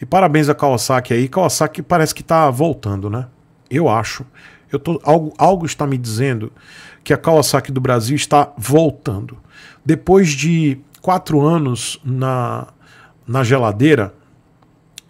E parabéns a Kawasaki aí. Kawasaki parece que está voltando, né? Eu acho. Eu tô, algo, algo está me dizendo que a Kawasaki do Brasil está voltando. Depois de quatro anos na, na geladeira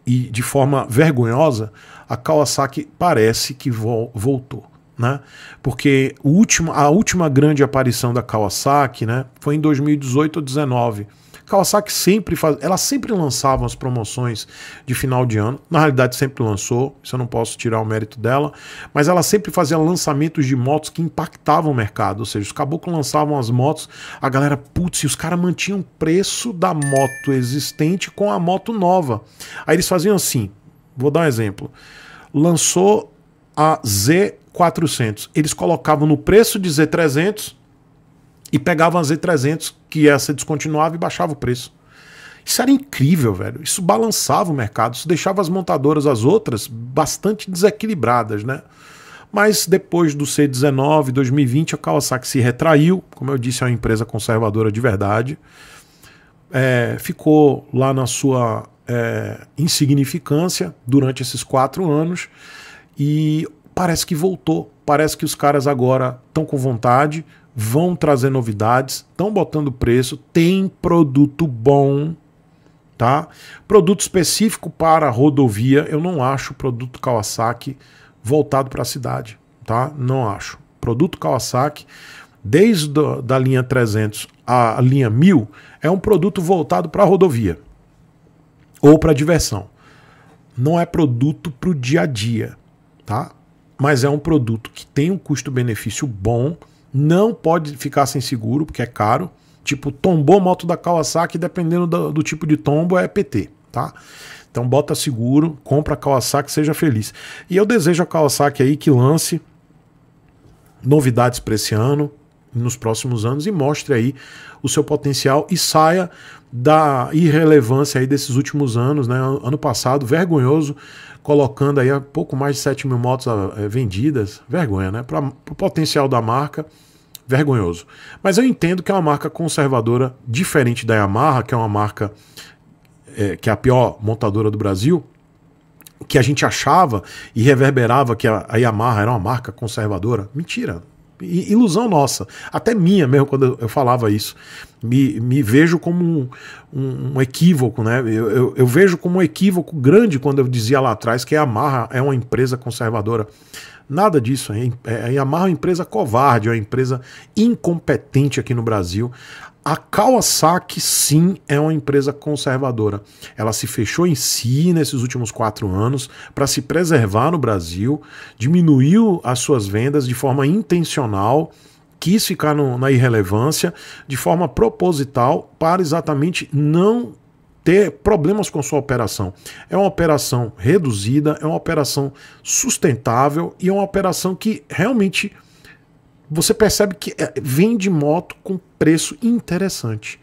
e de forma vergonhosa, a Kawasaki parece que vo, voltou. Né? Porque último, a última grande aparição da Kawasaki né, foi em 2018 ou 2019. Kawasaki sempre faz, ela sempre lançava as promoções de final de ano. Na realidade sempre lançou, isso eu não posso tirar o mérito dela, mas ela sempre fazia lançamentos de motos que impactavam o mercado, ou seja, os caboclos lançavam as motos, a galera, putz, e os caras mantinham o preço da moto existente com a moto nova. Aí eles faziam assim, vou dar um exemplo. Lançou a Z400, eles colocavam no preço de Z300 e pegava uma Z300 que essa descontinuava e baixava o preço. Isso era incrível, velho. Isso balançava o mercado, isso deixava as montadoras, as outras, bastante desequilibradas, né? Mas depois do C19, 2020, a Kawasaki se retraiu, como eu disse, é uma empresa conservadora de verdade. É, ficou lá na sua é, insignificância durante esses quatro anos e parece que voltou. Parece que os caras agora estão com vontade, vão trazer novidades, estão botando preço, tem produto bom, tá? Produto específico para rodovia, eu não acho produto Kawasaki voltado para a cidade, tá? Não acho. Produto Kawasaki, desde do, da linha 300 à linha 1000, é um produto voltado para a rodovia ou para diversão. Não é produto para o dia a dia, tá? Mas é um produto que tem um custo-benefício bom, não pode ficar sem seguro, porque é caro. Tipo, tombou moto da Kawasaki, dependendo do, do tipo de tombo, é PT, tá? Então bota seguro, compra a Kawasaki, seja feliz. E eu desejo a Kawasaki aí que lance novidades para esse ano, nos próximos anos e mostre aí o seu potencial e saia da irrelevância aí desses últimos anos, né? Ano passado, vergonhoso, colocando aí pouco mais de 7 mil motos eh, vendidas, vergonha, né? Para o potencial da marca, vergonhoso. Mas eu entendo que é uma marca conservadora, diferente da Yamaha, que é uma marca é, que é a pior montadora do Brasil, que a gente achava e reverberava que a, a Yamaha era uma marca conservadora. Mentira, ilusão nossa, até minha mesmo quando eu falava isso. Me, me vejo como um, um, equívoco, né? Eu, eu, eu, vejo como um equívoco grande quando eu dizia lá atrás que a Amarra é uma empresa conservadora. Nada disso. A é, é, Yamaha é uma empresa covarde, é uma empresa incompetente aqui no Brasil. A Kawasaki, sim, é uma empresa conservadora. Ela se fechou em si nesses últimos quatro anos para se preservar no Brasil, diminuiu as suas vendas de forma intencional quis ficar no, na irrelevância de forma proposital para exatamente não ter problemas com sua operação. É uma operação reduzida, é uma operação sustentável e é uma operação que realmente você percebe que eh, vende moto com preço interessante.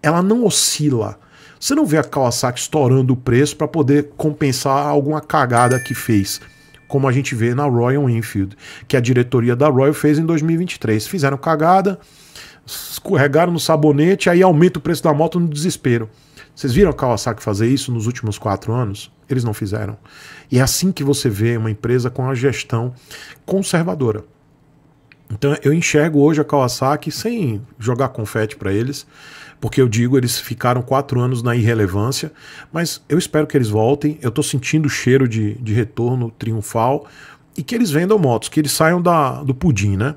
Ela não oscila. Você não vê a Kawasaki estourando o preço para poder compensar alguma cagada que fez, como a gente vê na Royal Enfield, que a diretoria da Royal fez em 2023. Fizeram cagada, escorregaram no sabonete, aí aumenta o preço da moto no desespero. Vocês viram a Kawasaki fazer isso nos últimos quatro anos? Eles não fizeram. E é assim que você vê uma empresa com a gestão conservadora. Então eu enxergo hoje a Kawasaki sem jogar confete para eles, porque eu digo, eles ficaram quatro anos na irrelevância, mas eu espero que eles voltem. Eu estou sentindo o cheiro de, de retorno triunfal e que eles vendam motos, que eles saiam da, do pudim, né?